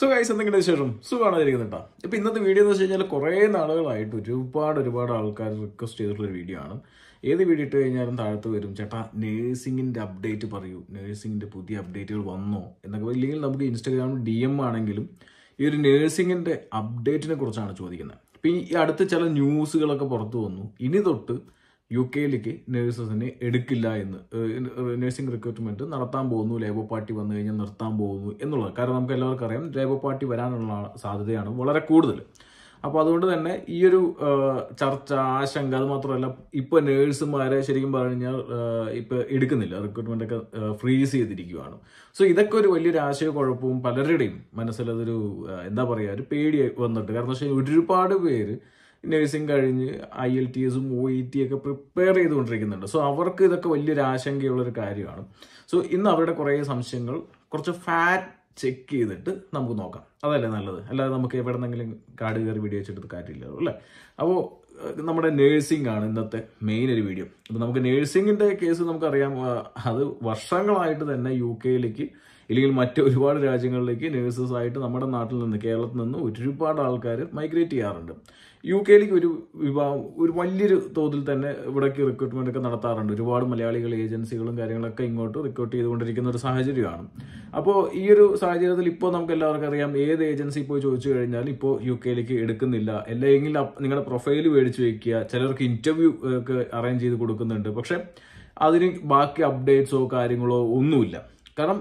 so guys എന്തെങ്കിലും വിശേഷം സുഖമാണിരിക്കുന്ന കേട്ടോ ഇപ്പോൾ ഇന്നത്തെ വീഡിയോ എന്ന് വെച്ച് കഴിഞ്ഞാൽ കുറേ നാളുകളായിട്ട് ഒരുപാട് ഒരുപാട് ആൾക്കാർ റിക്വസ്റ്റ് ഒരു വീഡിയോ ആണ് ഏത് വീഡിയോ ഇട്ട് കഴിഞ്ഞാലും താഴത്ത് വരും ചേട്ടാ നേഴ്സിങ്ങിൻ്റെ അപ്ഡേറ്റ് പറയൂ നേഴ്സിങ്ങിൻ്റെ പുതിയ അപ്ഡേറ്റുകൾ വന്നോ എന്നൊക്കെ ഇല്ലെങ്കിൽ നമുക്ക് ഇൻസ്റ്റാഗ്രാമിൽ ഡി എം ആണെങ്കിലും ഈ ഒരു നേഴ്സിങ്ങിൻ്റെ അപ്ഡേറ്റിനെ കുറിച്ചാണ് ചോദിക്കുന്നത് ഇപ്പം ഈ അടുത്ത ചില ന്യൂസുകളൊക്കെ പുറത്തു വന്നു ഇനി തൊട്ട് യു കെയിലേക്ക് നഴ്സസിനെ എടുക്കില്ല എന്ന് നഴ്സിംഗ് റിക്രൂട്ട്മെന്റ് നടത്താൻ പോകുന്നു ലേബർ പാർട്ടി വന്നു കഴിഞ്ഞാൽ നിർത്താൻ പോകുന്നു എന്നുള്ളത് കാരണം നമുക്ക് എല്ലാവർക്കും അറിയാം ലേബർ പാർട്ടി വരാനുള്ള സാധ്യതയാണ് വളരെ കൂടുതൽ അപ്പോൾ അതുകൊണ്ട് തന്നെ ഈ ഒരു ചർച്ച ആശങ്ക അത് മാത്രമല്ല ഇപ്പോൾ നേഴ്സുമാരെ ശരിക്കും പറഞ്ഞു കഴിഞ്ഞാൽ ഇപ്പോൾ എടുക്കുന്നില്ല റിക്രൂട്ട്മെന്റ് ഒക്കെ ഫ്രീസ് ചെയ്തിരിക്കുകയാണ് സോ ഇതൊക്കെ ഒരു വലിയൊരു ആശയക്കുഴപ്പവും പലരുടെയും മനസ്സിലതൊരു എന്താ പറയുക ഒരു പേടി വന്നിട്ട് കാരണം വെച്ചാൽ ഒരുപാട് പേര് നഴ്സിംഗ് കഴിഞ്ഞ് ഐ എൽ ടി എസും ഒ ഇ ടി ഒക്കെ പ്രിപ്പയർ ചെയ്തുകൊണ്ടിരിക്കുന്നുണ്ട് സോ അവർക്ക് ഇതൊക്കെ വലിയൊരു ആശങ്കയുള്ളൊരു കാര്യമാണ് സോ ഇന്ന് അവരുടെ കുറേ സംശയങ്ങൾ കുറച്ച് ഫാറ്റ് ചെക്ക് ചെയ്തിട്ട് നമുക്ക് നോക്കാം അതല്ലേ നല്ലത് അല്ലാതെ നമുക്ക് നിന്നെങ്കിലും കാട് കയറി വീഡിയോ വെച്ചെടുത്ത് കാര്യമില്ല അല്ലേ അപ്പോൾ നമ്മുടെ നേഴ്സിംഗ് ആണ് ഇന്നത്തെ മെയിൻ ഒരു വീഡിയോ അപ്പോൾ നമുക്ക് നേഴ്സിംഗിൻ്റെ കേസ് നമുക്കറിയാം അത് വർഷങ്ങളായിട്ട് തന്നെ യു കെയിലേക്ക് ഇല്ലെങ്കിൽ മറ്റ് ഒരുപാട് രാജ്യങ്ങളിലേക്ക് നേഴ്സസ് ആയിട്ട് നമ്മുടെ നാട്ടിൽ നിന്ന് കേരളത്തിൽ നിന്ന് ഒരുപാട് ആൾക്കാർ മൈഗ്രേറ്റ് ചെയ്യാറുണ്ട് യു കെയിലേക്ക് ഒരു വിഭാഗം ഒരു വലിയൊരു തോതിൽ തന്നെ ഇവിടേക്ക് റിക്രൂട്ട്മെൻ്റ് ഒക്കെ നടത്താറുണ്ട് ഒരുപാട് മലയാളികൾ ഏജൻസികളും കാര്യങ്ങളൊക്കെ ഇങ്ങോട്ട് റിക്രൂട്ട് ചെയ്തുകൊണ്ടിരിക്കുന്ന ഒരു സാഹചര്യമാണ് അപ്പോൾ ഈ ഒരു സാഹചര്യത്തിൽ ഇപ്പോൾ നമുക്ക് എല്ലാവർക്കും അറിയാം ഏത് ഏജൻസി പോയി ചോദിച്ചു കഴിഞ്ഞാൽ ഇപ്പോൾ യു കെയിലേക്ക് എടുക്കുന്നില്ല അല്ലെങ്കിൽ നിങ്ങളുടെ പ്രൊഫൈൽ മേടിച്ചു വയ്ക്കുക ചിലർക്ക് ഇൻ്റർവ്യൂ ഒക്കെ അറേഞ്ച് ചെയ്ത് കൊടുക്കുന്നുണ്ട് പക്ഷേ അതിന് ബാക്കി അപ്ഡേറ്റ്സോ കാര്യങ്ങളോ ഒന്നുമില്ല കാരണം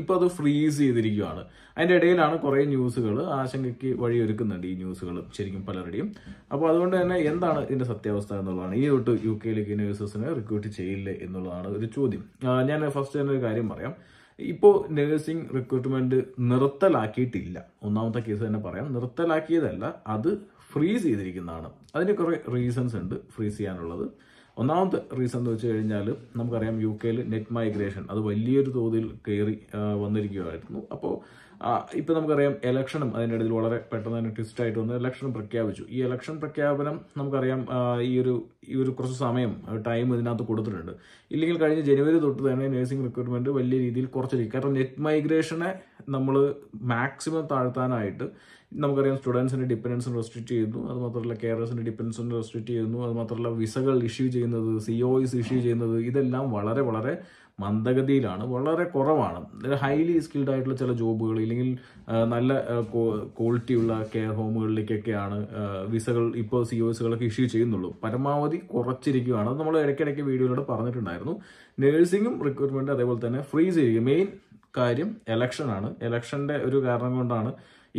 ഇപ്പോൾ അത് ഫ്രീസ് ചെയ്തിരിക്കുകയാണ് അതിൻ്റെ ഇടയിലാണ് കുറേ ന്യൂസുകൾ ആശങ്കയ്ക്ക് വഴിയൊരുക്കുന്നുണ്ട് ഈ ന്യൂസുകൾ ശരിക്കും പലരുടെയും അപ്പോൾ അതുകൊണ്ട് തന്നെ എന്താണ് ഇതിൻ്റെ സത്യാവസ്ഥ എന്നുള്ളതാണ് ഈ തൊട്ട് യു കെയിലേക്ക് നേഴ്സസിനെ റിക്രൂട്ട് ചെയ്യില്ലേ എന്നുള്ളതാണ് ഒരു ചോദ്യം ഞാൻ ഫസ്റ്റ് തന്നെ ഒരു കാര്യം പറയാം ഇപ്പോൾ നഴ്സിംഗ് റിക്രൂട്ട്മെന്റ് നിർത്തലാക്കിയിട്ടില്ല ഒന്നാമത്തെ കേസ് തന്നെ പറയാം നിർത്തലാക്കിയതല്ല അത് ഫ്രീസ് ചെയ്തിരിക്കുന്നതാണ് അതിന് കുറേ റീസൺസ് ഉണ്ട് ഫ്രീസ് ചെയ്യാനുള്ളത് ഒന്നാമത്തെ റീസൺ എന്ന് വെച്ച് കഴിഞ്ഞാൽ നമുക്കറിയാം യു കെയിൽ നെറ്റ് മൈഗ്രേഷൻ അത് വലിയൊരു തോതിൽ കയറി വന്നിരിക്കുകയായിരുന്നു അപ്പോൾ ഇപ്പോൾ നമുക്കറിയാം ഇലക്ഷനും അതിൻ്റെ ഇടയിൽ വളരെ പെട്ടെന്ന് തന്നെ ട്വിസ്റ്റായിട്ട് വന്ന് ഇലക്ഷൻ പ്രഖ്യാപിച്ചു ഈ ഇലക്ഷൻ പ്രഖ്യാപനം നമുക്കറിയാം ഈ ഒരു ഈ ഒരു കുറച്ച് സമയം ടൈം ഇതിനകത്ത് കൊടുത്തിട്ടുണ്ട് ഇല്ലെങ്കിൽ കഴിഞ്ഞ ജനുവരി തൊട്ട് തന്നെ നഴ്സിംഗ് റിക്രൂട്ട്മെൻറ്റ് വലിയ രീതിയിൽ കുറച്ചിരിക്കും കാരണം നെറ്റ് മൈഗ്രേഷനെ നമ്മൾ മാക്സിമം താഴ്ത്താനായിട്ട് നമുക്കറിയാം സ്റ്റുഡൻസിൻ്റെ ഡിപ്പെൻഡൻസ് റെസ്ട്രിക്ട് ചെയ്യുന്നു അത് മാത്രമല്ല കെയറേഴ്സിൻ്റെ ഡിപ്പെൻഡൻസ് റെസ്ട്രിക്ട് ചെയ്യുന്നു അത് മാത്രമല്ല വിസകൾ ഇഷ്യൂ ചെയ്യുന്നത് സി ഒസ് e ഇഷ്യൂ ചെയ്യുന്നത് ഇതെല്ലാം വളരെ വളരെ മന്ദഗതിയിലാണ് വളരെ കുറവാണ് ഹൈലി സ്കിൽഡ് ആയിട്ടുള്ള ചില ജോബുകൾ ഇല്ലെങ്കിൽ നല്ല ക്വാളിറ്റിയുള്ള കെയർ ഹോമുകളിലേക്കൊക്കെയാണ് വിസകൾ ഇപ്പോൾ സി ഒസുകളൊക്കെ e ഇഷ്യൂ ചെയ്യുന്നുള്ളൂ പരമാവധി കുറച്ചിരിക്കുകയാണ് അത് നമ്മൾ ഇടയ്ക്കിടയ്ക്ക് വീഡിയോയിലൂടെ പറഞ്ഞിട്ടുണ്ടായിരുന്നു നഴ്സിംഗും റിക്രൂട്ട്മെൻറ്റ് അതേപോലെ തന്നെ ഫ്രീസ് ചെയ്യുക മെയിൻ കാര്യം ഇലക്ഷനാണ് ഇലക്ഷൻ്റെ ഒരു കാരണം കൊണ്ടാണ്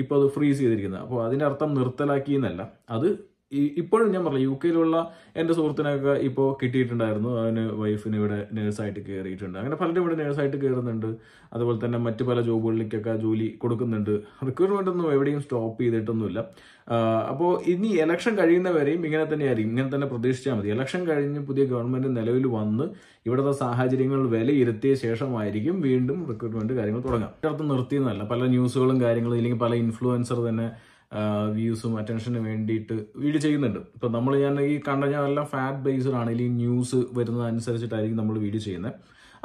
ഇപ്പോൾ അത് ഫ്രീസ് ചെയ്തിരിക്കുന്നത് അപ്പോൾ അതിൻ്റെ അർത്ഥം നിർത്തലാക്കി എന്നല്ല അത് ഇപ്പോഴും ഞാൻ പറഞ്ഞു യു കെയിലുള്ള എൻ്റെ സുഹൃത്തിനൊക്കെ ഇപ്പോൾ കിട്ടിയിട്ടുണ്ടായിരുന്നു അവന് വൈഫിന് ഇവിടെ നേഴ്സായിട്ട് കയറിയിട്ടുണ്ട് അങ്ങനെ പലരും ഇവിടെ നേഴ്സായിട്ട് കയറുന്നുണ്ട് അതുപോലെ തന്നെ മറ്റ് പല ജോബുകളിലേക്കൊക്കെ ജോലി കൊടുക്കുന്നുണ്ട് റിക്രൂട്ട്മെൻ്റ് ഒന്നും എവിടെയും സ്റ്റോപ്പ് ചെയ്തിട്ടൊന്നുമില്ല അപ്പോൾ ഇനി ഇലക്ഷൻ കഴിയുന്നവരെയും ഇങ്ങനെ തന്നെയായിരിക്കും ഇങ്ങനെ തന്നെ പ്രതീക്ഷിച്ചാൽ മതി ഇലക്ഷൻ കഴിഞ്ഞ് പുതിയ ഗവൺമെന്റ് നിലവിൽ വന്ന് ഇവിടുത്തെ സാഹചര്യങ്ങൾ വിലയിരുത്തിയ ശേഷമായിരിക്കും വീണ്ടും റിക്രൂട്ട്മെന്റ് കാര്യങ്ങൾ തുടങ്ങാം ഇടത്ത് നിർത്തിയെന്നല്ല പല ന്യൂസുകളും കാര്യങ്ങളും ഇല്ലെങ്കിൽ പല ഇൻഫ്ലുവൻസർ തന്നെ വ്യൂസും അറ്റൻഷനും വേണ്ടിയിട്ട് വീഡിയോ ചെയ്യുന്നുണ്ട് ഇപ്പം നമ്മൾ ഞാൻ ഈ കണ്ട ഞാൻ എല്ലാം ഫാറ്റ് ബേസ്ഡ് ആണ് ഇല്ലെങ്കിൽ ന്യൂസ് വരുന്നതനുസരിച്ചിട്ടായിരിക്കും നമ്മൾ വീഡിയോ ചെയ്യുന്നത്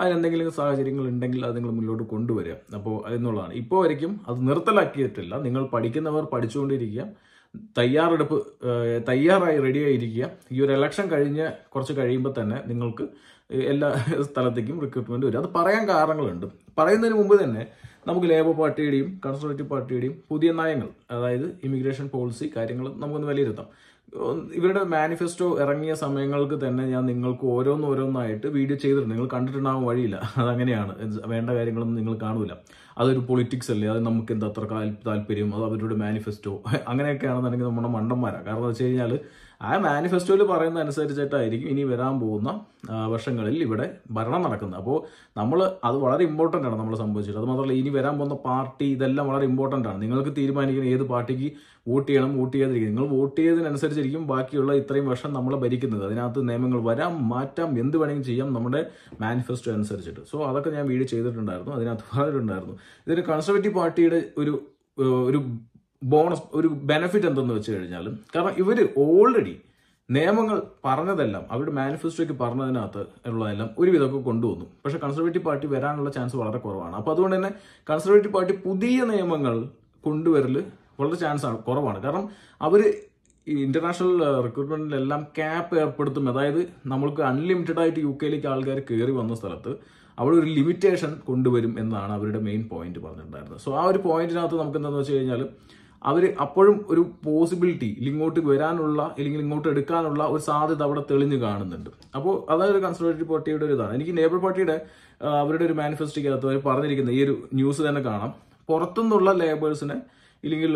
അതിനെന്തെങ്കിലും സാഹചര്യങ്ങൾ ഉണ്ടെങ്കിൽ അത് നിങ്ങൾ മുന്നോട്ട് കൊണ്ടുവരിക അപ്പോൾ എന്നുള്ളതാണ് ഇപ്പോൾ വരയ്ക്കും അത് നിർത്തലാക്കിയിട്ടില്ല നിങ്ങൾ പഠിക്കുന്നവർ പഠിച്ചുകൊണ്ടിരിക്കുക തയ്യാറെടുപ്പ് തയ്യാറായി റെഡിയായിരിക്കുക ഈ ഒരു ഇലക്ഷൻ കഴിഞ്ഞ് കുറച്ച് കഴിയുമ്പോൾ തന്നെ നിങ്ങൾക്ക് എല്ലാ സ്ഥലത്തേക്കും റിക്രൂട്ട്മെന്റ് വരും അത് പറയാൻ കാരണങ്ങളുണ്ട് പറയുന്നതിന് മുമ്പ് തന്നെ നമുക്ക് ലേബർ പാർട്ടിയുടെയും കൺസർവേറ്റീവ് പാർട്ടിയുടെയും പുതിയ നയങ്ങൾ അതായത് ഇമിഗ്രേഷൻ പോളിസി കാര്യങ്ങൾ നമുക്കൊന്ന് വിലയിരുത്താം ഇവരുടെ മാനിഫെസ്റ്റോ ഇറങ്ങിയ സമയങ്ങൾക്ക് തന്നെ ഞാൻ നിങ്ങൾക്ക് ഓരോന്നോരോന്നായിട്ട് വീഡിയോ ചെയ്തിട്ടുണ്ട് നിങ്ങൾ കണ്ടിട്ടുണ്ടാകാൻ വഴിയില്ല അതങ്ങനെയാണ് വേണ്ട കാര്യങ്ങളൊന്നും നിങ്ങൾ കാണൂല അതൊരു പൊളിറ്റിക്സ് അല്ലേ അത് നമുക്ക് എന്താ അത്ര താല്പര്യം അത് അവരുടെ മാനിഫെസ്റ്റോ അങ്ങനെയൊക്കെ ആണെന്നുണ്ടെങ്കിൽ നമ്മുടെ മണ്ടന്മാരാണ് കാരണം എന്ന് വെച്ച് കഴിഞ്ഞാൽ ആ മാനിഫെസ്റ്റോയിൽ പറയുന്ന അനുസരിച്ചിട്ടായിരിക്കും ഇനി വരാൻ പോകുന്ന വർഷങ്ങളിൽ ഇവിടെ ഭരണം നടക്കുന്നത് അപ്പോൾ നമ്മൾ അത് വളരെ ഇമ്പോർട്ടൻ്റ് ആണ് നമ്മളെ സംബന്ധിച്ചിട്ട് അത് മാത്രമല്ല ഇനി വരാൻ പോകുന്ന പാർട്ടി ഇതെല്ലാം വളരെ ഇമ്പോർട്ടൻ്റ് ആണ് നിങ്ങൾക്ക് തീരുമാനിക്കണം ഏത് പാർട്ടിക്ക് വോട്ട് ചെയ്യണം വോട്ട് ചെയ്യാതിരിക്കും നിങ്ങൾ വോട്ട് ചെയ്തതിനനുസരിച്ചിരിക്കും ബാക്കിയുള്ള ഇത്രയും വർഷം നമ്മൾ ഭരിക്കുന്നത് അതിനകത്ത് നിയമങ്ങൾ വരാം മാറ്റാം എന്ത് വേണമെങ്കിലും ചെയ്യാം നമ്മുടെ മാനിഫെസ്റ്റോ അനുസരിച്ചിട്ട് സോ അതൊക്കെ ഞാൻ വീഡിയോ ചെയ്തിട്ടുണ്ടായിരുന്നു അതിനകത്ത് പറഞ്ഞിട്ടുണ്ടായിരുന്നു ഇതൊരു കൺസർവേറ്റീവ് പാർട്ടിയുടെ ഒരു ഒരു ബോണസ് ഒരു ബെനഫിറ്റ് എന്തെന്ന് വെച്ച് കഴിഞ്ഞാൽ കാരണം ഇവർ ഓൾറെഡി നിയമങ്ങൾ പറഞ്ഞതെല്ലാം അവരുടെ മാനിഫെസ്റ്റോയ്ക്ക് പറഞ്ഞതിനകത്ത് ഉള്ളതെല്ലാം ഒരുവിധമൊക്കെ കൊണ്ടുവന്നു പക്ഷെ കൺസർവേറ്റീവ് പാർട്ടി വരാനുള്ള ചാൻസ് വളരെ കുറവാണ് അപ്പോൾ അതുകൊണ്ട് തന്നെ കൺസർവേറ്റീവ് പാർട്ടി പുതിയ നിയമങ്ങൾ കൊണ്ടുവരൽ വളരെ ചാൻസ് ആണ് കുറവാണ് കാരണം അവർ ഈ ഇന്റർനാഷണൽ റിക്രൂട്ട്മെന്റിലെല്ലാം ക്യാപ്പ് ഏർപ്പെടുത്തും അതായത് നമ്മൾക്ക് അൺലിമിറ്റഡ് ആയിട്ട് യു കെയിലേക്ക് ആൾക്കാർ കയറി വന്ന സ്ഥലത്ത് അവിടെ ഒരു ലിമിറ്റേഷൻ കൊണ്ടുവരും എന്നാണ് അവരുടെ മെയിൻ പോയിന്റ് പറഞ്ഞിട്ടുണ്ടായിരുന്നത് സോ ആ ഒരു പോയിന്റിനകത്ത് നമുക്ക് എന്താണെന്ന് വെച്ച് കഴിഞ്ഞാൽ അവർ അപ്പോഴും ഒരു പോസിബിലിറ്റി ഇങ്ങോട്ട് വരാനുള്ള അല്ലെങ്കിൽ ഇങ്ങോട്ട് എടുക്കാനുള്ള ഒരു സാധ്യത അവിടെ തെളിഞ്ഞു കാണുന്നുണ്ട് അപ്പോൾ ഒരു കൺസർവേറ്റീവ് പാർട്ടിയുടെ ഒരു ഇതാണ് എനിക്ക് ലേബർ പാർട്ടിയുടെ അവരുടെ ഒരു മാനിഫെസ്റ്റോയ്ക്കകത്ത് അവർ പറഞ്ഞിരിക്കുന്ന ഈ ഒരു ന്യൂസ് തന്നെ കാണാം പുറത്തുനിന്നുള്ള ലേബേഴ്സിനെ ഇല്ലെങ്കിൽ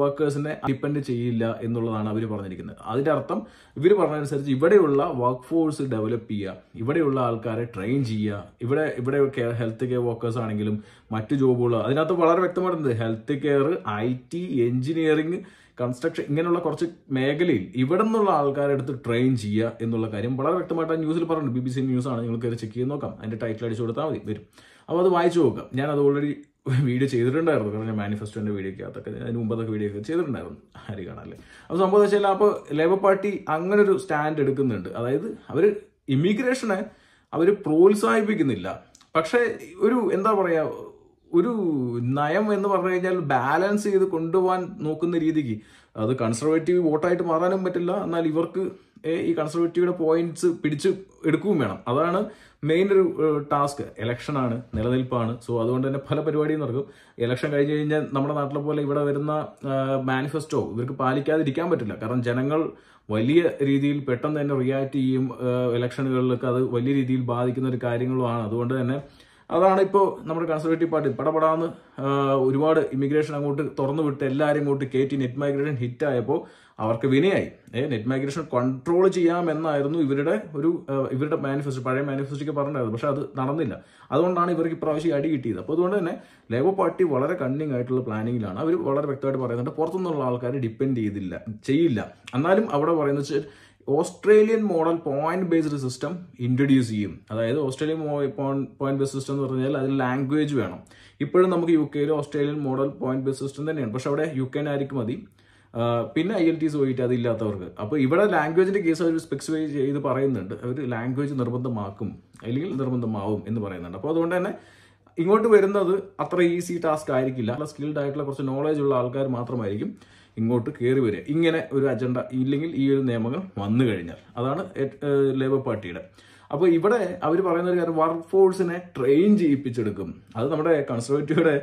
വർക്കേഴ്സിനെ ഡിപ്പെൻഡ് ചെയ്യില്ല എന്നുള്ളതാണ് അവർ പറഞ്ഞിരിക്കുന്നത് അതിൻ്റെ അർത്ഥം ഇവർ പറഞ്ഞതനുസരിച്ച് ഇവിടെയുള്ള വർക്ക് ഫോഴ്സ് ഡെവലപ്പ് ചെയ്യുക ഇവിടെയുള്ള ആൾക്കാരെ ട്രെയിൻ ചെയ്യുക ഇവിടെ ഇവിടെ ഹെൽത്ത് കെയർ വർക്കേഴ്സ് ആണെങ്കിലും മറ്റു ജോബുകൾ അതിനകത്ത് വളരെ വ്യക്തമായിട്ടുണ്ട് health care I T engineering construction ഇങ്ങനെയുള്ള കുറച്ച് മേഖലയിൽ ഇവിടെ നിന്നുള്ള ആൾക്കാരെടുത്ത് ട്രെയിൻ ചെയ്യുക എന്നുള്ള കാര്യം വളരെ വ്യക്തമായിട്ട് ആ ന്യൂസിൽ പറഞ്ഞു ബി ബി സി ന്യൂസാണ് നിങ്ങൾ കയറി ചെക്ക് ചെയ്ത് നോക്കാം അതിൻ്റെ ടൈറ്റിൽ അടിച്ചു കൊടുത്താൽ മതി വരും അപ്പോൾ അത് വായിച്ചു നോക്കാം ഞാൻ അത് ഓൾറെഡി വീഡിയോ ചെയ്തിട്ടുണ്ടായിരുന്നു കാരണം ഞാൻ മാനിഫെസ്റ്റോൻ്റെ വീഡിയോക്കകത്തൊക്കെ അതിന് മുമ്പ് അതൊക്കെ വീഡിയോ ചെയ്തിട്ടുണ്ടായിരുന്നു ആര് കാണാല്ലേ അപ്പോൾ സംഭവം വെച്ചാൽ അപ്പോൾ ലേബർ പാർട്ടി അങ്ങനെ ഒരു സ്റ്റാൻഡ് എടുക്കുന്നുണ്ട് അതായത് അവർ ഇമിഗ്രേഷനെ അവർ പ്രോത്സാഹിപ്പിക്കുന്നില്ല പക്ഷേ ഒരു എന്താ പറയുക ഒരു നയം എന്ന് പറഞ്ഞു കഴിഞ്ഞാൽ ബാലൻസ് ചെയ്ത് കൊണ്ടുപോകാൻ നോക്കുന്ന രീതിക്ക് അത് കൺസർവേറ്റീവ് വോട്ടായിട്ട് മാറാനും പറ്റില്ല എന്നാൽ ഇവർക്ക് ഈ കൺസർവേറ്റീവിയുടെ പോയിന്റ്സ് പിടിച്ച് എടുക്കുകയും വേണം അതാണ് മെയിൻ ഒരു ടാസ്ക് ഇലക്ഷനാണ് നിലനിൽപ്പാണ് സോ അതുകൊണ്ട് തന്നെ പല പരിപാടിയും നടക്കും ഇലക്ഷൻ കഴിഞ്ഞ് കഴിഞ്ഞാൽ നമ്മുടെ നാട്ടിലെ പോലെ ഇവിടെ വരുന്ന മാനിഫെസ്റ്റോ ഇവർക്ക് പാലിക്കാതിരിക്കാൻ പറ്റില്ല കാരണം ജനങ്ങൾ വലിയ രീതിയിൽ പെട്ടെന്ന് തന്നെ റിയാക്ട് ചെയ്യും ഇലക്ഷനുകളിലൊക്കെ അത് വലിയ രീതിയിൽ ബാധിക്കുന്ന ഒരു കാര്യങ്ങളുമാണ് അതുകൊണ്ട് തന്നെ അതാണ് ഇപ്പോൾ നമ്മുടെ കൺസർവേറ്റീവ് പാർട്ടി പടപടാന്ന് ഒരുപാട് ഇമിഗ്രേഷൻ അങ്ങോട്ട് തുറന്നു വിട്ട് എല്ലാവരും ഇങ്ങോട്ട് കയറ്റി നെറ്റ് മൈഗ്രേഷൻ ഹിറ്റ് ആയപ്പോൾ അവർക്ക് വിനയായി നെറ്റ് മൈഗ്രേഷൻ കൺട്രോൾ ചെയ്യാമെന്നായിരുന്നു ഇവരുടെ ഒരു ഇവരുടെ മാനിഫെസ്റ്റോ പഴയ ഒക്കെ പറഞ്ഞായിരുന്നു പക്ഷെ അത് നടന്നില്ല അതുകൊണ്ടാണ് ഇവർക്ക് ഇപ്രാവശ്യം അടി കിട്ടിയത് അപ്പോൾ അതുകൊണ്ട് തന്നെ ലേബർ പാർട്ടി വളരെ കണ്ണിങ് ആയിട്ടുള്ള പ്ലാനിങ്ങിലാണ് അവർ വളരെ വ്യക്തമായിട്ട് പറയുന്നുണ്ട് പുറത്തുനിന്നുള്ള ആൾക്കാർ ഡിപ്പെൻഡ് ചെയ്തില്ല ചെയ്യില്ല എന്നാലും അവിടെ പറയുന്നത് Australian model point based system introduce ചെയ്യും അതായത് ഓസ്ട്രേലിയൻ പോയിന്റ് ബേസ്ഡ് സിസ്റ്റം എന്ന് പറഞ്ഞാൽ അതിൽ ലാംഗ്വേജ് വേണം ഇപ്പോഴും നമുക്ക് യു കെയിൽ Australian model point based system തന്നെയാണ് പക്ഷെ അവിടെ യു ആയിരിക്കും മതി പിന്നെ ഐ എൽ ടി പോയിട്ട് അതില്ലാത്തവർക്ക് അപ്പോൾ ഇവിടെ ലാംഗ്വേജിന്റെ കേസ് അവർ സ്പെസിഫൈ ചെയ്ത് പറയുന്നുണ്ട് അവർ ലാംഗ്വേജ് നിർബന്ധമാക്കും അല്ലെങ്കിൽ നിർബന്ധമാവും എന്ന് പറയുന്നുണ്ട് അപ്പോൾ അതുകൊണ്ട് തന്നെ ഇങ്ങോട്ട് വരുന്നത് അത്ര ഈസി ടാസ്ക് ആയിരിക്കില്ല സ്കിൽഡ് ആയിട്ടുള്ള കുറച്ച് നോളേജ് ഉള്ള ആൾക്കാർ മാത്രമായിരിക്കും ഇങ്ങോട്ട് കയറി വരിക ഇങ്ങനെ ഒരു അജണ്ട ഇല്ലെങ്കിൽ ഈ ഒരു നിയമങ്ങൾ വന്നു കഴിഞ്ഞാൽ അതാണ് ലേബർ പാർട്ടിയുടെ അപ്പോൾ ഇവിടെ അവർ പറയുന്ന ഒരു കാര്യം വർക്ക് ഫോഴ്സിനെ ട്രെയിൻ ചെയ്യിപ്പിച്ചെടുക്കും അത് നമ്മുടെ കൺസർവേറ്റീവയുടെ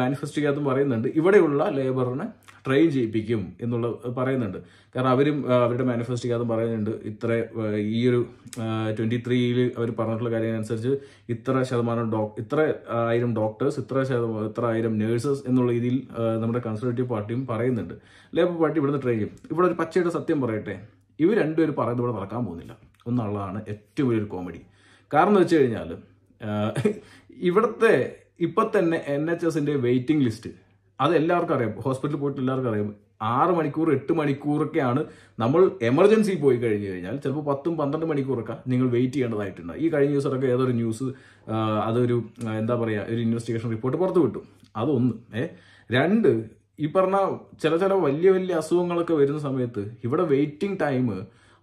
മാനിഫെസ്റ്റോയ്ക്കകത്തും പറയുന്നുണ്ട് ഇവിടെയുള്ള ലേബറിനെ ട്രെയിൻ ചെയ്യിപ്പിക്കും എന്നുള്ള പറയുന്നുണ്ട് കാരണം അവരും അവരുടെ അതും പറയുന്നുണ്ട് ഇത്ര ഈ ഒരു ട്വൻറ്റി ത്രീയിൽ അവർ പറഞ്ഞിട്ടുള്ള കാര്യങ്ങളനുസരിച്ച് ഇത്ര ശതമാനം ഡോക് ഇത്ര ആയിരം ഡോക്ടേഴ്സ് ഇത്ര ശതമാനം ഇത്ര ആയിരം നേഴ്സസ് എന്നുള്ള രീതിയിൽ നമ്മുടെ കൺസർവേറ്റീവ് പാർട്ടിയും പറയുന്നുണ്ട് ലേബർ പാർട്ടി ഇവിടുന്ന് ട്രെയിൻ ചെയ്യും ഇവിടെ ഒരു പച്ചയുടെ സത്യം പറയട്ടെ ഇവർ രണ്ടുപേരും പറയുന്നത് ഇവിടെ നടക്കാൻ പോകുന്നില്ല എന്നുള്ളതാണ് ഏറ്റവും വലിയൊരു കോമഡി കാരണം എന്ന് വെച്ച് കഴിഞ്ഞാൽ ഇവിടുത്തെ ഇപ്പം തന്നെ എൻ എച്ച് എസിൻ്റെ വെയിറ്റിംഗ് ലിസ്റ്റ് അത് എല്ലാവർക്കും അറിയാം ഹോസ്പിറ്റലിൽ പോയിട്ട് എല്ലാവർക്കും അറിയാം ആറ് മണിക്കൂർ എട്ട് മണിക്കൂറൊക്കെയാണ് നമ്മൾ എമർജൻസി പോയി കഴിഞ്ഞു കഴിഞ്ഞാൽ ചിലപ്പോൾ പത്തും പന്ത്രണ്ട് മണിക്കൂറൊക്കെ നിങ്ങൾ വെയിറ്റ് ചെയ്യേണ്ടതായിട്ടുണ്ട് ഈ കഴിഞ്ഞ ദിവസത്തൊക്കെ ഏതൊരു ന്യൂസ് അതൊരു എന്താ പറയുക ഒരു ഇൻവെസ്റ്റിഗേഷൻ റിപ്പോർട്ട് പുറത്തു വിട്ടു അതൊന്ന് ഏ രണ്ട് ഈ പറഞ്ഞ ചില ചില വലിയ വലിയ അസുഖങ്ങളൊക്കെ വരുന്ന സമയത്ത് ഇവിടെ വെയിറ്റിംഗ് ടൈം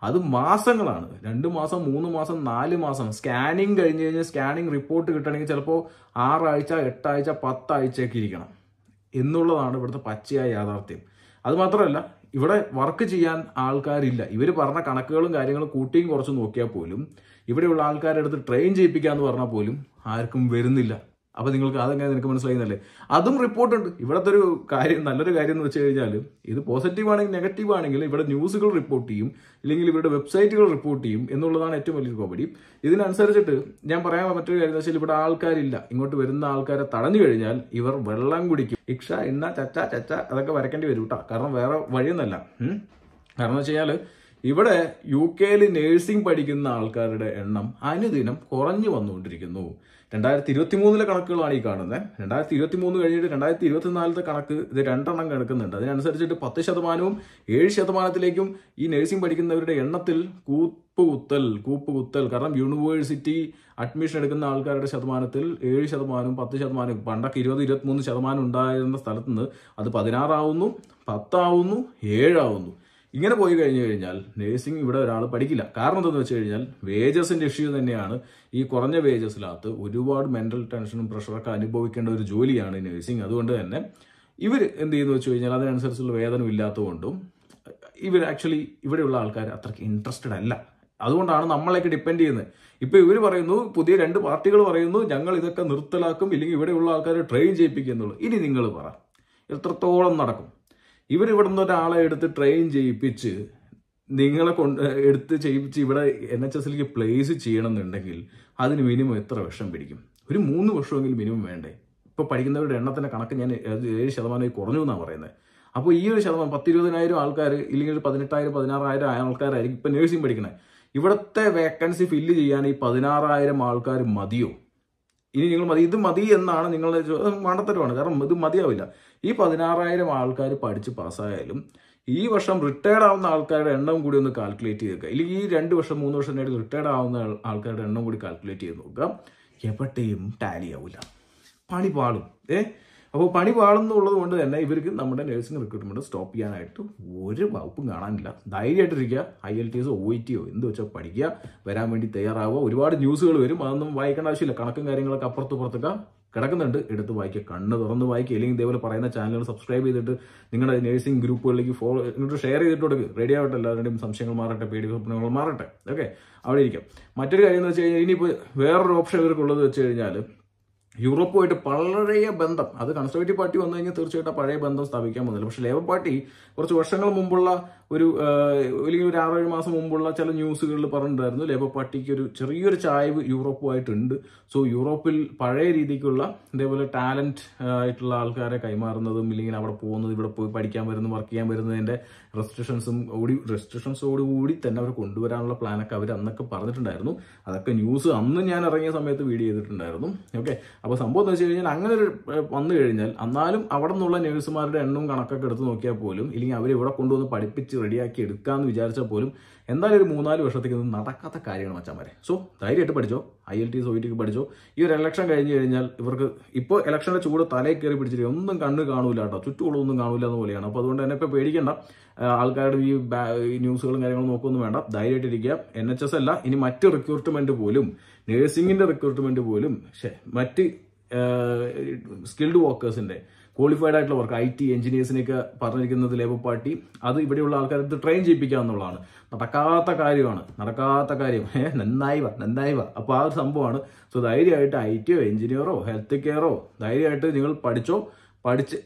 അത് മാസങ്ങളാണ് രണ്ട് മാസം മൂന്ന് മാസം നാല് മാസം സ്കാനിങ് കഴിഞ്ഞ് കഴിഞ്ഞാൽ സ്കാനിങ് റിപ്പോർട്ട് കിട്ടണമെങ്കിൽ ചിലപ്പോൾ ആറാഴ്ച എട്ടാഴ്ച പത്താഴ്ചയൊക്കെ ഇരിക്കണം എന്നുള്ളതാണ് ഇവിടുത്തെ പച്ചയായ യാഥാർത്ഥ്യം അതുമാത്രമല്ല ഇവിടെ വർക്ക് ചെയ്യാൻ ആൾക്കാരില്ല ഇവർ പറഞ്ഞ കണക്കുകളും കാര്യങ്ങളും കൂട്ടിയും കുറച്ച് നോക്കിയാൽ പോലും ഇവിടെയുള്ള ആൾക്കാരെടുത്ത് ട്രെയിൻ ചെയ്യിപ്പിക്കാന്ന് എന്ന് പറഞ്ഞാൽ പോലും ആർക്കും വരുന്നില്ല അപ്പോൾ നിങ്ങൾക്ക് അതെങ്ങനെ നിനക്ക് മനസ്സിലാകുന്നല്ലേ അതും റിപ്പോർട്ടുണ്ട് ഇവിടത്തെ ഒരു കാര്യം നല്ലൊരു കാര്യം എന്ന് വെച്ച് കഴിഞ്ഞാൽ ഇത് പോസിറ്റീവ് ആണെങ്കിൽ നെഗറ്റീവ് ആണെങ്കിൽ ഇവിടെ ന്യൂസുകൾ റിപ്പോർട്ട് ചെയ്യും ഇല്ലെങ്കിൽ ഇവരുടെ വെബ്സൈറ്റുകൾ റിപ്പോർട്ട് ചെയ്യും എന്നുള്ളതാണ് ഏറ്റവും വലിയൊരു കോമഡി ഇതിനനുസരിച്ചിട്ട് ഞാൻ പറയാൻ മറ്റൊരു കാര്യം എന്ന് വെച്ചാൽ ഇവിടെ ആൾക്കാരില്ല ഇങ്ങോട്ട് വരുന്ന ആൾക്കാരെ തടഞ്ഞു കഴിഞ്ഞാൽ ഇവർ വെള്ളം കുടിക്കും ഇക്ഷ ഇന്ന ചച്ച ചച്ച അതൊക്കെ വരക്കേണ്ടി വരും കേട്ടോ കാരണം വേറെ വഴിയൊന്നല്ല കാരണം വെച്ച് ഇവിടെ യു കെയിൽ നേഴ്സിംഗ് പഠിക്കുന്ന ആൾക്കാരുടെ എണ്ണം അനുദിനം കുറഞ്ഞു വന്നുകൊണ്ടിരിക്കുന്നു രണ്ടായിരത്തി ഇരുപത്തി മൂന്നിലെ കണക്കുകളാണ് ഈ കാണുന്നത് രണ്ടായിരത്തി ഇരുപത്തി മൂന്ന് കഴിഞ്ഞിട്ട് രണ്ടായിരത്തി ഇരുപത്തിനാലത്തെ കണക്ക് ഇത് രണ്ടെണ്ണം കിടക്കുന്നുണ്ട് അതിനനുസരിച്ചിട്ട് പത്ത് ശതമാനവും ഏഴ് ശതമാനത്തിലേക്കും ഈ നഴ്സിംഗ് പഠിക്കുന്നവരുടെ എണ്ണത്തിൽ കൂപ്പ് കുത്തൽ കൂപ്പ് കുത്തൽ കാരണം യൂണിവേഴ്സിറ്റി അഡ്മിഷൻ എടുക്കുന്ന ആൾക്കാരുടെ ശതമാനത്തിൽ ഏഴ് ശതമാനം പത്ത് ശതമാനം പണ്ടൊക്കെ ഇരുപത് ഇരുപത്തി മൂന്ന് ശതമാനം ഉണ്ടായിരുന്ന സ്ഥലത്ത് നിന്ന് അത് പതിനാറാവുന്നു പത്താവുന്നു ഏഴാവുന്നു ഇങ്ങനെ പോയി കഴിഞ്ഞു കഴിഞ്ഞാൽ നേഴ്സിംഗ് ഇവിടെ ഒരാൾ പഠിക്കില്ല കാരണം എന്താണെന്ന് വെച്ച് കഴിഞ്ഞാൽ വേജസിൻ്റെ ഇഷ്യൂ തന്നെയാണ് ഈ കുറഞ്ഞ വേജസിലകത്ത് ഒരുപാട് മെൻ്റൽ ടെൻഷനും പ്രഷറൊക്കെ അനുഭവിക്കേണ്ട ഒരു ജോലിയാണ് നേഴ്സിംഗ് അതുകൊണ്ട് തന്നെ ഇവർ എന്ത് ചെയ്യുന്നു വെച്ച് കഴിഞ്ഞാൽ അതിനനുസരിച്ചുള്ള വേദന ഇല്ലാത്തതുകൊണ്ടും ഇവർ ആക്ച്വലി ഇവിടെയുള്ള ആൾക്കാർ അത്രയ്ക്ക് ഇൻട്രസ്റ്റഡ് അല്ല അതുകൊണ്ടാണ് നമ്മളെയൊക്കെ ഡിപ്പെൻഡ് ചെയ്യുന്നത് ഇപ്പോൾ ഇവർ പറയുന്നു പുതിയ രണ്ട് പാർട്ടികൾ പറയുന്നു ഞങ്ങൾ ഇതൊക്കെ നിർത്തലാക്കും ഇല്ലെങ്കിൽ ഇവിടെയുള്ള ആൾക്കാരെ ട്രെയിൻ ചെയ്യിപ്പിക്കുന്നുള്ളൂ ഇനി നിങ്ങൾ പറ എത്രത്തോളം നടക്കും ഇവരിവിടെ നിന്ന് ഒരാളെ എടുത്ത് ട്രെയിൻ ചെയ്യിപ്പിച്ച് നിങ്ങളെ കൊണ്ട് എടുത്ത് ചെയ്യിപ്പിച്ച് ഇവിടെ എൻ എച്ച് എസിലേക്ക് പ്ലേസ് ചെയ്യണമെന്നുണ്ടെങ്കിൽ അതിന് മിനിമം എത്ര വർഷം പിടിക്കും ഒരു മൂന്ന് വർഷമെങ്കിലും മിനിമം വേണ്ടേ ഇപ്പോൾ പഠിക്കുന്നവരുടെ എണ്ണത്തിൻ്റെ കണക്ക് ഞാൻ ഏഴ് ശതമാനമായി കുറഞ്ഞു എന്നാണ് പറയുന്നത് അപ്പോൾ ഈ ഒരു ശതമാനം പത്തിരുപതിനായിരം ആൾക്കാർ ഇല്ലെങ്കിൽ പതിനെട്ടായിരം പതിനാറായിരം ആൾക്കാരായിരിക്കും ഇപ്പം നേഴ്സിംഗ് പഠിക്കണേ ഇവിടുത്തെ വേക്കൻസി ഫില്ല് ചെയ്യാൻ ഈ പതിനാറായിരം ആൾക്കാർ മതിയോ ഇനി നിങ്ങൾ മതി ഇത് മതി എന്നാണ് നിങ്ങളുടെ വേണ്ടത്തരമാണ് കാരണം ഇത് മതിയാവില്ല ഈ പതിനാറായിരം ആൾക്കാർ പഠിച്ച് പാസ്സായാലും ഈ വർഷം റിട്ടയർഡ് ആവുന്ന ആൾക്കാരുടെ എണ്ണം കൂടി ഒന്ന് കാൽക്കുലേറ്റ് ചെയ്തേക്കുക ഇല്ലെങ്കിൽ ഈ രണ്ട് വർഷം മൂന്ന് വർഷം നേടി റിട്ടയർഡ് ആവുന്ന ആൾക്കാരുടെ എണ്ണം കൂടി കാൽക്കുലേറ്റ് ചെയ്ത് നോക്കുക എവിടെയും ടാലി ആവില്ല പണി പാളും ഏ അപ്പോൾ പണി പാളുന്നുള്ളത് കൊണ്ട് തന്നെ ഇവർക്ക് നമ്മുടെ നഴ്സിംഗ് റിക്രൂട്ട്മെന്റ് സ്റ്റോപ്പ് ചെയ്യാനായിട്ട് ഒരു വകുപ്പും കാണാനില്ല ധൈര്യമായിട്ടിരിക്കുക I L T S O I e ടിയോ എന്ത് വെച്ചാൽ പഠിക്കുക വരാൻ വേണ്ടി തയ്യാറാവുക ഒരുപാട് ന്യൂസുകൾ വരും അതൊന്നും വായിക്കേണ്ട ആവശ്യമില്ല കണക്കും കാര്യങ്ങളൊക്കെ അപ്പുറത്ത് അപ്പുറത്തുപുറത്തൊക്കെ കിടക്കുന്നുണ്ട് എടുത്ത് വായിക്കുക കണ്ണ് തുറന്ന് വായിക്കുക അല്ലെങ്കിൽ ഇതേപോലെ പറയുന്ന ചാനലുകൾ സബ്സ്ക്രൈബ് ചെയ്തിട്ട് നിങ്ങളുടെ നേഴ്സിംഗ് ഗ്രൂപ്പുകളിലേക്ക് ഫോളോ എന്നിട്ട് ഷെയർ ചെയ്തിട്ട് കൊടുക്കുക റെഡി ആവട്ടെ എല്ലാവരുടെയും സംശയങ്ങൾ മാറട്ടെ പേടി സ്വപ്നങ്ങൾ മാറട്ടെ ഓക്കെ അവിടെ ഇരിക്കാം മറ്റൊരു കാര്യം എന്ന് വെച്ച് കഴിഞ്ഞാൽ ഇനിയിപ്പോൾ വേറൊരു ഓപ്ഷൻ ഇവർക്കുള്ളത് വെച്ച് കഴിഞ്ഞാൽ യൂറോപ്പുമായിട്ട് പഴയ ബന്ധം അത് കൺസർവേറ്റീവ് പാർട്ടി വന്നു കഴിഞ്ഞാൽ തീർച്ചയായിട്ടും പഴയ ബന്ധം സ്ഥാപിക്കാൻ പോകുന്നില്ല പക്ഷേ ലേബർ പാർട്ടി കുറച്ച് വർഷങ്ങൾ മുമ്പുള്ള ഒരു അല്ലെങ്കിൽ ഒരു ആറേഴ് മാസം മുമ്പുള്ള ചില ന്യൂസുകളിൽ പറഞ്ഞിട്ടുണ്ടായിരുന്നു ലേബർ പാർട്ടിക്ക് ഒരു ചെറിയൊരു ചായവ് യൂറോപ്പുമായിട്ടുണ്ട് സോ യൂറോപ്പിൽ പഴയ രീതിക്കുള്ള ഇതേപോലെ ടാലൻറ്റ് ആയിട്ടുള്ള ആൾക്കാരെ കൈമാറുന്നതും ഇല്ലെങ്കിൽ അവിടെ പോകുന്നത് ഇവിടെ പോയി പഠിക്കാൻ വരുന്നതും വർക്ക് ചെയ്യാൻ വരുന്നതിൻ്റെ റെസ്ട്രിക്ഷൻസും ഓടി റെസ്ട്രിക്ഷൻസോടുകൂടി തന്നെ അവർ കൊണ്ടുവരാനുള്ള പ്ലാനൊക്കെ അവർ അന്നൊക്കെ പറഞ്ഞിട്ടുണ്ടായിരുന്നു അതൊക്കെ ന്യൂസ് അന്ന് ഞാൻ ഇറങ്ങിയ സമയത്ത് വീഡിയോ ചെയ്തിട്ടുണ്ടായിരുന്നു ഓക്കെ അപ്പോൾ സംഭവം എന്ന് വെച്ച് കഴിഞ്ഞാൽ അങ്ങനെ ഒരു വന്നു കഴിഞ്ഞാൽ എന്നാലും അവിടെ നിന്നുള്ള നഴ്സുമാരുടെ എണ്ണവും കണക്കൊക്കെ എടുത്ത് നോക്കിയാൽ പോലും ഇല്ലെങ്കിൽ അവർ ഇവിടെ കൊണ്ടുവന്ന് പഠിപ്പിച്ച് റെഡിയാക്കി എടുക്കാമെന്ന് വിചാരിച്ചാൽ പോലും എന്തായാലും ഒരു മൂന്നാല് വർഷത്തേക്ക് ഒന്നും നടക്കാത്ത കാര്യമാണ് വരെ സോ ധൈര്യമായിട്ട് പഠിച്ചോ ഐ എൽ ടി സോ ടിക്ക് പഠിച്ചോ ഈ ഒരു ഇലക്ഷൻ കഴിഞ്ഞ് കഴിഞ്ഞാൽ ഇവർക്ക് ഇപ്പോൾ ഇലക്ഷൻ്റെ ചൂട് തലയിൽ കയറി പിടിച്ചിട്ട് ഒന്നും കണ്ണ് കാണൂല കേട്ടോ ചുറ്റുകളൊന്നും കാണൂല എന്ന് പോലെയാണ് അപ്പോൾ അതുകൊണ്ട് തന്നെ ഇപ്പോൾ പേടിക്കേണ്ട ആൾക്കാരുടെ ഈ ന്യൂസുകളും കാര്യങ്ങളും നോക്കൊന്നും വേണ്ട ധൈര്യമായിട്ടിരിക്കുക എൻ എച്ച് എസ് അല്ല ഇനി മറ്റ് റിക്രൂട്ട്മെൻറ്റ് പോലും നേഴ്സിംഗിൻ്റെ റിക്രൂട്ട്മെൻറ്റ് പോലും മറ്റ് സ്കിൽഡ് വർക്കേഴ്സിൻ്റെ ക്വാളിഫൈഡ് ആയിട്ടുള്ള വർക്ക് ഐ ടി എഞ്ചിനീയേഴ്സിനെയൊക്കെ പറഞ്ഞിരിക്കുന്നത് ലേബർ പാർട്ടി അത് ഇവിടെയുള്ള ആൾക്കാർ ട്രെയിൻ ചെയ്യിപ്പിക്കുക എന്നുള്ളതാണ് നടക്കാത്ത കാര്യമാണ് നടക്കാത്ത കാര്യം നന്നായി വാ നന്നായി വാ അപ്പോൾ ആ ഒരു സംഭവമാണ് സോ ധൈര്യമായിട്ട് ഐ ടിയോ എഞ്ചിനീയറോ ഹെൽത്ത് കെയറോ ധൈര്യമായിട്ട് നിങ്ങൾ പഠിച്ചോ പഠിച്ച്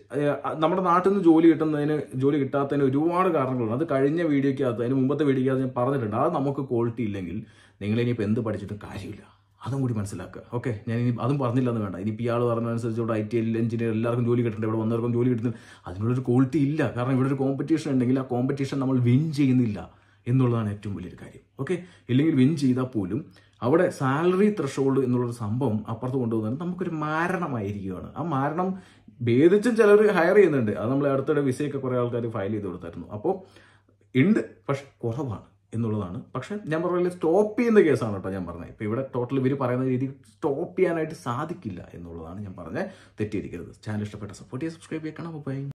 നമ്മുടെ നാട്ടിൽ നിന്ന് ജോലി കിട്ടുന്നതിന് ജോലി കിട്ടാത്തതിന് ഒരുപാട് കാരണങ്ങളുണ്ട് അത് കഴിഞ്ഞ വീഡിയോയ്ക്കകത്ത് അതിന് മുമ്പത്തെ വീഡിയോയ്ക്കകത്ത് ഞാൻ പറഞ്ഞിട്ടുണ്ട് അത് നമുക്ക് ക്വാളിറ്റി ഇല്ലെങ്കിൽ നിങ്ങളിനിയിപ്പോൾ എന്ത് പഠിച്ചിട്ടും കാര്യമില്ല അതും കൂടി മനസ്സിലാക്കുക ഓക്കെ ഞാൻ ഇനി അതും പറഞ്ഞില്ലെന്ന് വേണ്ട ഇനി ഇയാൾ പറഞ്ഞതനുസരിച്ച് ഇവിടെ ഐ ടി എൽ എഞ്ചിനീയർ എല്ലാവർക്കും ജോലി കിട്ടുന്നുണ്ട് ഇവിടെ വന്നവർക്കും ജോലി കിട്ടുന്നുണ്ട് അതിനുള്ളൊരു ക്വാളിറ്റി ഇല്ല കാരണം ഇവിടെ ഒരു കോമ്പറ്റീഷൻ ഉണ്ടെങ്കിൽ ആ കോമ്പറ്റീഷൻ നമ്മൾ വിൻ ചെയ്യുന്നില്ല എന്നുള്ളതാണ് ഏറ്റവും വലിയൊരു കാര്യം ഓക്കെ ഇല്ലെങ്കിൽ വിൻ ചെയ്താൽ പോലും അവിടെ സാലറി ത്രഷോൾഡ് എന്നുള്ളൊരു സംഭവം അപ്പുറത്ത് കൊണ്ടുപോകുന്നത് നമുക്കൊരു മാരണമായിരിക്കുകയാണ് ആ മാരണം ഭേദിച്ചും ചിലർ ഹയർ ചെയ്യുന്നുണ്ട് അത് നമ്മൾ അടുത്തിടെ വിസയൊക്കെ കുറേ ആൾക്കാർ ഫയൽ ചെയ്ത് കൊടുത്തായിരുന്നു അപ്പോൾ ഉണ്ട് പക്ഷെ കുറവാണ് എന്നുള്ളതാണ് പക്ഷെ ഞാൻ പറഞ്ഞില്ല സ്റ്റോപ്പ് ചെയ്യുന്ന കേസാണ് കേട്ടോ ഞാൻ പറഞ്ഞത് ഇപ്പൊ ഇവിടെ ടോട്ടൽ ഇവർ പറയുന്ന രീതി സ്റ്റോപ്പ് ചെയ്യാനായിട്ട് സാധിക്കില്ല എന്നുള്ളതാണ് ഞാൻ പറഞ്ഞത് തെറ്റിയിരിക്കരുത് ചാനൽ ഇഷ്ടപ്പെട്ട സപ്പോർട്ട് ചെയ്യുക സബ്സ്ക്രൈബ് ചെയ്യണം അപ്പോൾ